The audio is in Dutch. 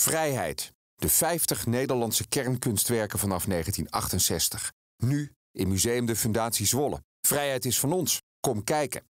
Vrijheid. De 50 Nederlandse kernkunstwerken vanaf 1968. Nu in Museum de Fundatie Zwolle. Vrijheid is van ons. Kom kijken.